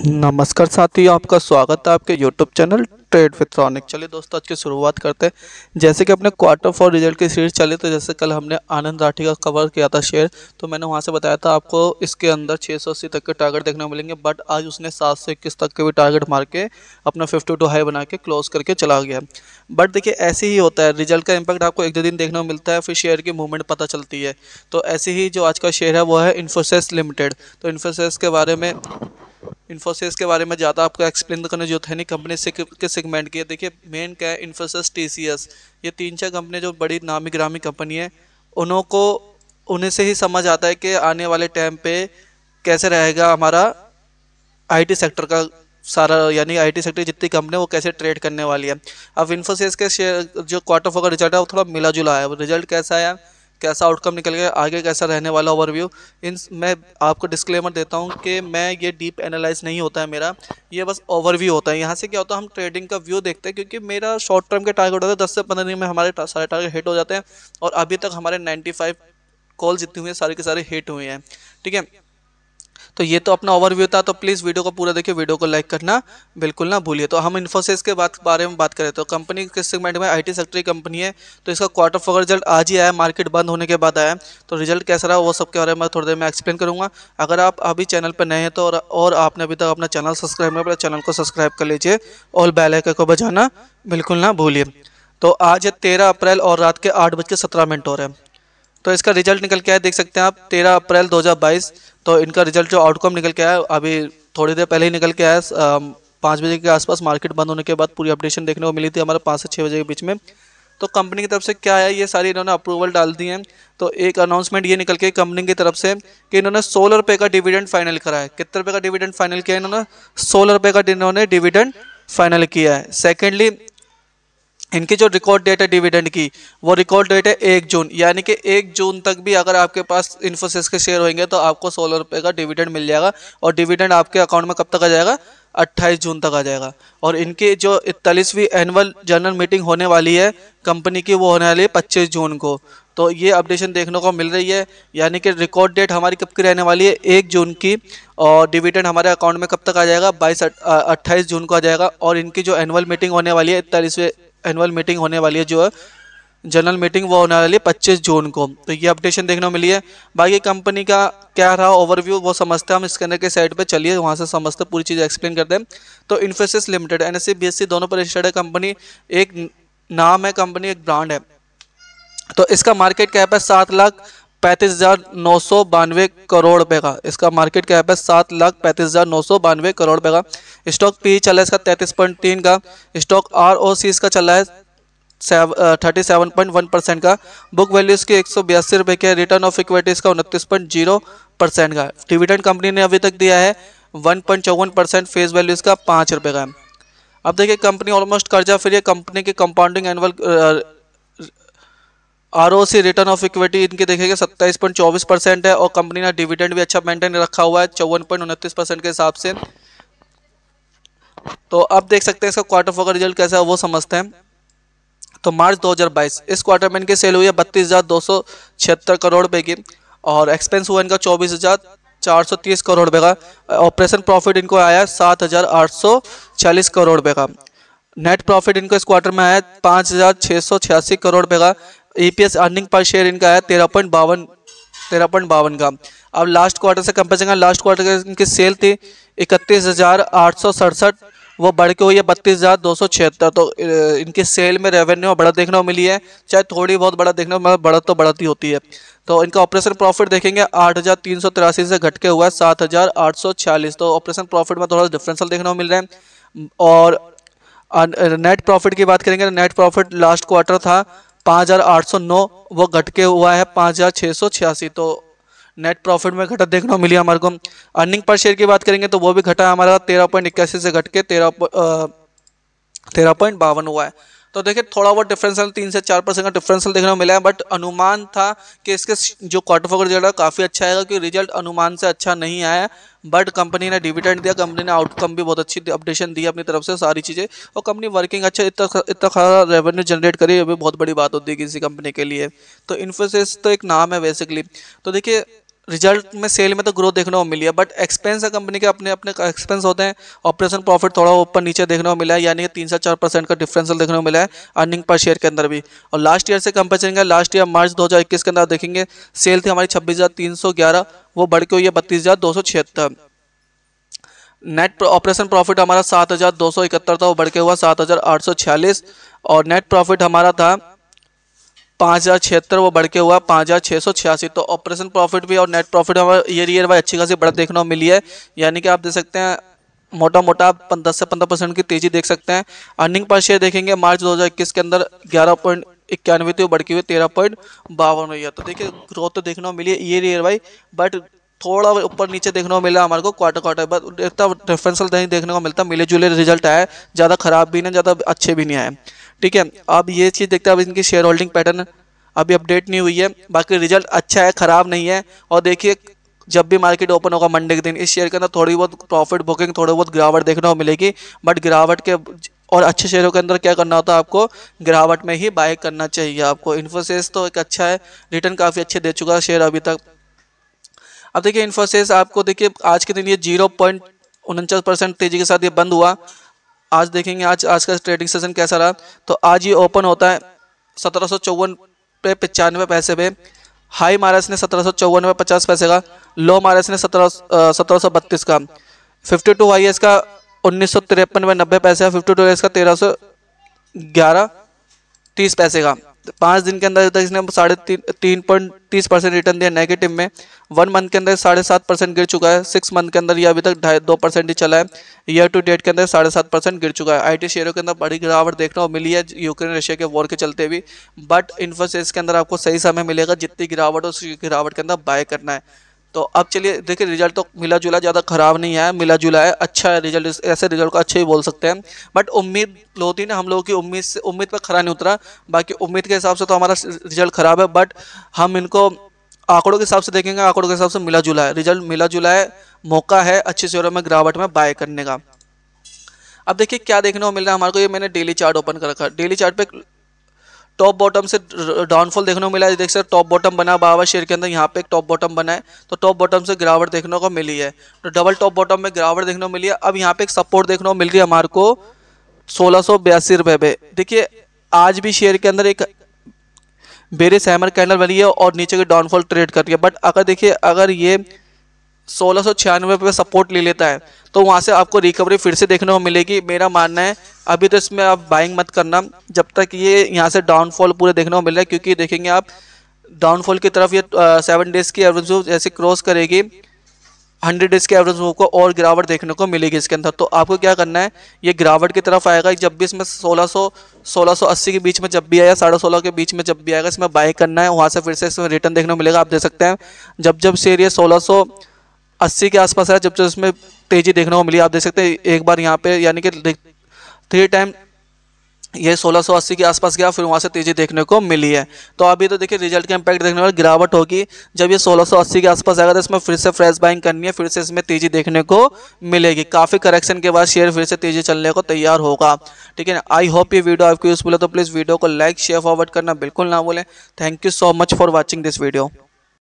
नमस्कार साथियों आपका स्वागत है आपके यूट्यूब चैनल ट्रेड फिक्सॉनिक चलिए दोस्तों आज की शुरुआत करते हैं जैसे कि अपने क्वार्टर फोर रिजल्ट की सीरीज चली तो जैसे कल हमने आनंद राठी का कवर किया था शेयर तो मैंने वहां से बताया था आपको इसके अंदर अस्सी तक के टारगेट देखने को मिलेंगे बट आज उसने सात सौ इक्कीस तक के भी टारगेट मार के अपना फिफ्टी टू हाई बना के क्लोज करके चला गया बट देखिए ऐसे ही होता है रिजल्ट का इम्पैक्ट आपको एक दो दिन देखने को मिलता है फिर शेयर की मूवमेंट पता चलती है तो ऐसे ही जो आज का शेयर है वो है इन्फोसिस लिमिटेड तो इन्फोसिस के बारे में इन्फोसिस के बारे में ज़्यादा आपको एक्सप्लेन तो करने जरूरत है नहीं कंपनी से के सेगमेंट की है देखिए मेन क्या है इन्फोसिस टी ये तीन चार कंपनी जो बड़ी नामी ग्रामी कंपनी है उन्हों को उन्हें से ही समझ आता है कि आने वाले टाइम पे कैसे रहेगा हमारा आईटी सेक्टर का सारा यानी आईटी सेक्टर जितनी कंपनी वो कैसे ट्रेड करने वाली है अब इन्फोसिस के शेयर जो क्वार्टर फोर का रिजल्ट है वो थोड़ा मिला जुला है वो रिजल्ट कैसा आया कैसा आउटकम निकल गया आगे कैसा रहने वाला ओवरव्यू इन मैं आपको डिस्क्लेमर देता हूँ कि मैं ये डीप एनालाइज नहीं होता है मेरा ये बस ओवरव्यू होता है यहाँ से क्या होता है हम ट्रेडिंग का व्यू देखते हैं क्योंकि मेरा शॉर्ट टर्म के टारगेट होता है दस से पंद्रह दिन में हमारे सारे टारगेट हिट हो जाते हैं और अभी तक हमारे नाइन्टी फाइव कॉल जितने हुए सारे के सारे हिट हुए हैं ठीक है तो ये तो अपना ओवरव्यू था तो प्लीज़ वीडियो को पूरा देखिए वीडियो को लाइक करना बिल्कुल ना भूलिए तो हम इन्फोसिस के बात बारे में बात करें तो कंपनी किस सेगमेंट में आईटी सेक्टर की कंपनी है तो इसका क्वार्टर फोर रिजल्ट आज ही आया मार्केट बंद होने के बाद आया तो रिजल्ट कैसा रहा वो सबके बारे में थोड़ी देर में एक्सप्लेन करूँगा अगर आप अभी चैनल पर नए हैं तो और, और आपने अभी तक अपना चैनल सब्सक्राइब नहीं चैनल को सब्सक्राइब कर लीजिए और बेल आइकन को बजाना बिल्कुल ना भूलिए तो आज है तेरह अप्रैल और रात के आठ बज के सत्रह मिनट हो रहे हैं तो इसका रिजल्ट निकल के आया देख सकते हैं आप तेरह अप्रैल दो तो इनका रिजल्ट जो आउटकम निकल के आया अभी थोड़ी देर पहले ही निकल के आया पाँच बजे के आसपास मार्केट बंद होने के बाद पूरी अपडेशन देखने को मिली थी हमारे पाँच से छः बजे के बीच में तो कंपनी की तरफ से क्या है ये सारी इन्होंने अप्रूवल डाल दी है तो एक अनाउंसमेंट ये निकल के कंपनी की तरफ से कि इन्होंने सोलह रुपये का डिविडेंड फाइनल करा है कितने रुपये का डिविडेंड फाइनल किया है इन्होंने सोलह रुपये का इन्होंने डिविडेंड फाइनल किया है सेकेंडली इनकी जो रिकॉर्ड डेट है डिविडेंड की वो रिकॉर्ड डेट है एक जून यानी कि एक जून तक भी अगर आपके पास इन्फोसिस के शेयर होंगे तो आपको सोलह रुपये का डिविडेंड मिल जाएगा और डिविडेंड आपके अकाउंट में कब तक आ जाएगा 28 जून तक आ जाएगा और इनकी जो इकतालीसवीं एनुअल जनरल मीटिंग होने वाली है कंपनी की वो होने वाली है पच्चीस जून को तो ये अपडेशन देखने को मिल रही है यानी कि रिकॉर्ड डेट हमारी कब की रहने वाली है एक जून की और डिविडेंड हमारे अकाउंट में कब तक आ जाएगा बाईस अट्ठाईस जून को आ जाएगा और इनकी जो एनुअल मीटिंग होने वाली है इकतालीसवें एनुअल मीटिंग होने वाली है जो जनरल मीटिंग वो होने वाली है पच्चीस जून को तो ये अपडेशन देखने को मिली है बाकी कंपनी का क्या रहा ओवरव्यू वो समझते हैं हम स्कैनर के साइड पे चलिए वहाँ से समझते पूरी चीज़ एक्सप्लेन करते हैं तो इन्फोसिस लिमिटेड एन एस दोनों पर रजिस्टर्ड है कंपनी एक नाम है कंपनी एक ब्रांड है तो इसका मार्केट कैप है सात लाख पैंतीस हज़ार नौ सौ बानवे करोड़ रुपये का इसका मार्केट कैप है सात लाख पैंतीस हज़ार नौ सौ बानवे करोड़ रुपये का स्टॉक पी चल रहा है इसका तैंतीस पॉइंट तीन का स्टॉक आर ओ सी इसका चल रहा है thirty seven point one percent का बुक वैल्यू इसकी एक सौ बयासी रुपये की रिटर्न ऑफ इक्विटी इसका उनतीस पॉइंट जीरो परसेंट का डिविडेंड कंपनी ने अभी तक दिया है वन पॉइंट चौवन परसेंट फेस वैल्यू इसका पाँच रुपये का अब देखिए कंपनी ऑलमोस्ट कर्जा फ्री है कंपनी की compounding annual R C return of equity इनके देखेंगे सत्ताईस पॉइंट चौबीस परसेंट है और कंपनी ने डिविडेंड भी अच्छा मेंटेन रखा हुआ है चौवन पॉइंट उनतीस परसेंट के हिसाब से तो अब देख सकते हैं इसका क्वार्टर फोर का रिजल्ट कैसा है वो समझते हैं तो मार्च 2022 इस क्वार्टर में इनकी सेल हुई है बत्तीस हज़ार दो सौ छिहत्तर करोड़ रुपये की और एक्सपेंस हुआ इनका चौबीस हज़ार चार सौ तीस करोड़ रुपये का ऑपरेशन प्रॉफिट इनको आया है सात हज़ार आठ सौ चालीस करोड़ रुपये का नेट प्रॉफिट इनको इस क्वार्टर में आया है पाँच हज़ार छः सौ छियासी करोड़ रुपये का ईपीएस अर्निंग पर शेयर इनका है तेरह पॉइंट बावन तेरह पॉइंट बावन का अब लास्ट क्वार्टर से कंपेरिजन का लास्ट क्वार्टर का इनकी सेल थी इकतीस हज़ार आठ सौ सड़सठ वो बढ़ के हुई है बत्तीस हज़ार दो सौ छिहत्तर तो इनकी सेल में रेवेन्यू बढ़त देखने को मिली है चाहे थोड़ी बहुत बढ़त देखने को मतलब बढ़त तो बढ़त ही होती है तो इनका ऑपरेशन प्रॉफिट देखेंगे आठ हज़ार तीन सौ तिरासी से घट के हुआ है सात हज़ार आठ सौ छियालीस तो ऑपरेशन प्रॉफिट में थोड़ा डिफरेंसल देखने को मिल रहा है और नेट प्रॉफिट की बात करेंगे नेट प्रॉफिट लास्ट क्वार्टर था 5809 वो घट के हुआ है पाँच तो नेट प्रॉफिट में घटा देखने को मिली हमारे को अर्निंग पर शेयर की बात करेंगे तो वो भी घटा हमारा तेरह पॉइंट इक्यासी से घट के तेरह तेरह पॉइंट बावन हुआ है तो देखिए थोड़ा बहुत डिफरेंसल तीन से चार परसेंट का डिफरेंसल देखने को मिला है बट अनुमान था कि इसके जो क्वार्टर फोर रिजल्ट है काफ़ी अच्छा आएगा क्योंकि रिजल्ट अनुमान से अच्छा नहीं आया बट कंपनी ने डिविडेंड दिया कंपनी ने आउटकम भी बहुत अच्छी अपडेशन दी अपनी तरफ से सारी चीज़ें और कंपनी वर्किंग अच्छा इतना इतना खासा रेवेन्यू जनरेट करी अभी बहुत बड़ी बात होती है किसी कंपनी के लिए तो इन्फोसिस तो एक नाम है बेसिकली तो देखिए रिजल्ट में सेल में तो ग्रोथ देखने को मिली है बट एक्सपेंस है कंपनी के अपने अपने एक्सपेंस होते हैं ऑपरेशन प्रॉफिट थोड़ा ऊपर नीचे देखने को मिला है यानी कि तीन से चार परसेंट का डिफरेंसल देखने को मिला है अर्निंग पर शेयर के अंदर भी और लास्ट ईयर से कंपेयर करेंगे लास्ट ईयर मार्च 2021 के अंदर देखेंगे सेल थी हमारी छब्बीस वो बढ़ के हुई है बत्तीस नेट ऑपरेशन प्रॉफिट हमारा सात था वो बढ़ के हुआ सात और नेट प्रॉफिट हमारा था पाँच हज़ार छिहत्तर वो बढ़ के हुआ पाँच हज़ार छः सौ छियासी तो ऑपरेशन प्रॉफिट भी और नेट प्रॉफिट हमें ईयर ईयर वाई अच्छी खासी बढ़ देखने को मिली है यानी कि आप देख सकते हैं मोटा मोटा आप दस से पंद्रह परसेंट की तेजी देख सकते हैं अर्निंग पर शेयर देखेंगे मार्च 2021 के अंदर ग्यारह पॉइंट इक्यानवे थी बढ़ के हुए तेरह पॉइंट बावन हुई है तो देखिए ग्रोथ तो देखने को मिली है ईयर ईयर वाई बट थोड़ा ऊपर नीचे देखने को मिला हमारे को क्वार्टर क्वार्टर बट इतना डिफरेंसल नहीं देखने को मिलता मिले जुले रिजल्ट आया ज़्यादा खराब भी नहीं ज़्यादा अच्छे भी नहीं आए ठीक है अब ये चीज़ देखते हैं अब इनकी शेयर होल्डिंग पैटर्न अभी अपडेट नहीं हुई है बाकी रिजल्ट अच्छा है ख़राब नहीं है और देखिए जब भी मार्केट ओपन होगा मंडे के दिन इस शेयर के अंदर थोड़ी बहुत प्रॉफिट बुकिंग थोड़ी बहुत गिरावट देखने को मिलेगी बट गिरावट के और अच्छे शेयरों के अंदर क्या करना होता है आपको गिरावट में ही बाय करना चाहिए आपको इन्फोसिस तो एक अच्छा है रिटर्न काफ़ी अच्छे दे चुका है शेयर अभी तक अब देखिए इन्फोसिस आपको देखिए आज के दिन ये जीरो पॉइंट उनचास परसेंट तेजी के साथ ये बंद हुआ आज देखेंगे आज आज का ट्रेडिंग सेशन कैसा रहा तो आज ये ओपन होता है सत्रह पे पचानवे पैसे पे हाई मारस ने सत्रह सौ पचास पैसे का लो मारस ने सत्रह सत्रह सौ बत्तीस का फिफ्टी टू एस का उन्नीस सौ तिरपन में नब्बे पैसे का फिफ्टी टू का तेरह सौ ग्यारह तीस पैसे का पाँच दिन के अंदर इसने साढ़े तीन तीन पॉइंट तीस परसेंट रिटर्न दिया नेगेटिव में वन मंथ के अंदर साढ़े सात परसेंट गिर चुका है सिक्स मंथ के अंदर ये अभी तक ढाई दो परसेंट ही चला है ईयर टू डेट के अंदर साढ़े सात परसेंट गिर चुका है आईटी शेयरों के अंदर बड़ी गिरावट देखने को मिली है यूक्रेन रशिया के वॉर के चलते भी बट इन्फोसिस के अंदर आपको सही समय मिलेगा जितनी गिरावट हो उस गिरावट के अंदर बाय करना है तो अब चलिए देखिए रिजल्ट तो मिला जुला ज़्यादा ख़राब नहीं है मिला जुला है अच्छा है रिजल्ट ऐसे रिजल्ट को अच्छे ही बोल सकते हैं बट उम्मीद होती ना हम लोगों की उम्मीद से उम्मीद पर खरा नहीं उतरा बाकी उम्मीद के हिसाब से तो हमारा रिजल्ट ख़राब है बट हम इनको आंकड़ों के हिसाब से देखेंगे आंकड़ों के हिसाब से मिला जुला है रिजल्ट मिला जुला है मौका है अच्छे शेयरों में गिरावट में बाय करने का अब देखिए क्या देखने को मिल रहा है हमारे को ये मैंने डेली चार्ट ओपन कर रखा है डेली चार्ट पे टॉप बॉटम से डाउनफॉल देखने को मिला है देख सकते टॉप बॉटम बना बाबा शेयर के अंदर यहाँ पे एक टॉप बॉटम बना है तो टॉप बॉटम से गिरावट देखने को मिली है तो डबल टॉप बॉटम में गिरावट देखने को मिली है अब यहाँ पे एक सपोर्ट देखने को मिल रही है हमारे को सोलह सौ बयासी रुपये पे देखिए आज भी शेयर के अंदर एक बेरे सहमर कैंडल बनी है और नीचे की डाउनफॉल ट्रेड कर रही है बट अगर देखिए अगर ये सोलह सौ छियानवे सपोर्ट ले लेता है तो वहाँ से आपको रिकवरी फिर से देखने को मिलेगी मेरा मानना है अभी तो इसमें आप बाइंग मत करना जब तक ये यहाँ से डाउनफॉल पूरे देखने को मिल रहा है क्योंकि देखेंगे आप डाउनफॉल की तरफ ये सेवन डेज़ की एवरेज मूव जैसे क्रॉस करेगी हंड्रेड डेज़ की एवरेज मूव को और गिरावट देखने को मिलेगी इसके अंदर तो आपको क्या करना है ये गिरावट की तरफ आएगा जब भी इसमें सोलह सौ सोलह सौ अस्सी के बीच में जब भी आया साढ़े सोलह के बीच में जब भी आएगा इसमें बाय करना है वहाँ से फिर से इसमें रिटर्न देखने को मिलेगा आप देख सकते हैं जब जब शेयर ये सोलह सौ अस्सी के आसपास आया जब जब इसमें तेज़ी देखने को मिली आप देख सकते हैं एक बार यहाँ पे यानी कि थ्री टाइम ये 1680 के आसपास गया फिर वहाँ से तेज़ी देखने को मिली है तो अभी तो देखिए रिजल्ट का इम्पैक्ट देखने वाले गिरावट होगी जब ये 1680 के आसपास आएगा तो इसमें फिर से फ्रेश बाइंग करनी है फिर से इसमें तेज़ी देखने को मिलेगी काफ़ी करेक्शन के बाद शेयर फिर से तेज़ी चलने को तैयार होगा ठीक है ना आई होप ये वीडियो आपको यूज़फुल है तो प्लीज़ वीडियो को लाइक शेयर फॉरवर्ड करना बिल्कुल ना बोलें thank you so much for watching this video